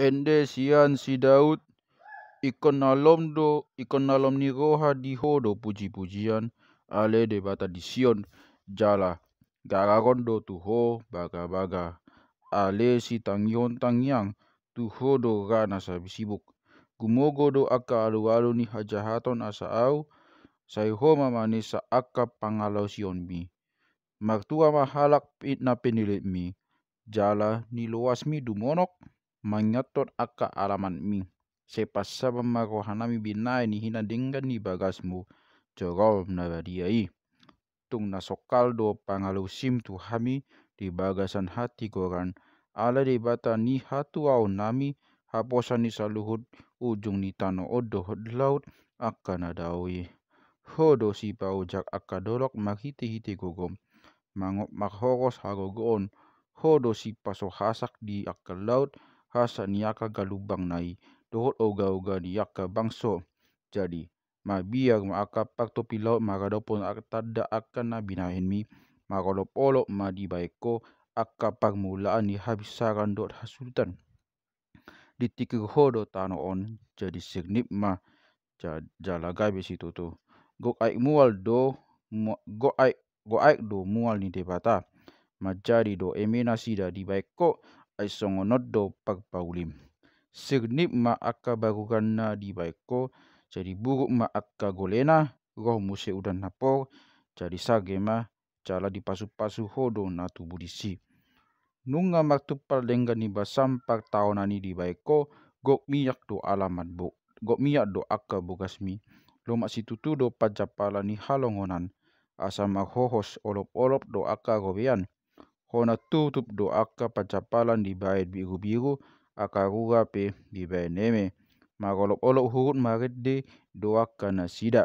Ende sian si Daud ikon do ikon alom ni roha do puji-pujian ale de bata di Sion jala garagondo tuho baga-baga ale si tangion tangyang do rana sabi sibuk gumogodo aka alu-alu ni hajahaton asa au sai homa sa aka pangalau Sion mi martua mahalak na penilit mi jala ni luas mi dumonok mangattot akka alaman mi. sai passaban mako hanami binayini hina dengani bagasmu Jogol na badiai tung na do pangalusim tu hami di bagasan hati koran ala di bata ni hatu au nami haposan ni saluhut ujung ni tano odoh laut akan adawi hodo si paujak dolok makiti hiti gogom mangok makhoros hagogon hodo si pasok hasak di akal laut niaka galubang nai dohot oga-oga niaka bangso. Jadi, ma biar ma aka pakto pilau ma kadopon tada akan na binahin mi ma polo ma di baiko aka permulaan ni habisaran dot hasutan. Ditikir hodo tano on jadi signip ma jalaga besi tutu. Gok aik mual do gok aik gok aik do mual ni debata. Ma jadi do eminasi sida di baiko ay songonot do pagpaulim. Signip ma akka baguganna di baiko, jadi buruk ma akka golena, roh muse udan napor, jadi sage ma cala di pasu pasu hodo na tubuh disi. Nunga martupal denggan ni basampar taonani di baiko, gok miyak do alamat bo, gok miyak do akka bogasmi. Lomak situtu do pajapala ni halongonan, asama hohos olop-olop do akka gobian hona tutup doa ke pacapalan di baet biru-biru akaruga pe di ma golok olok hurut di doa ka nasida.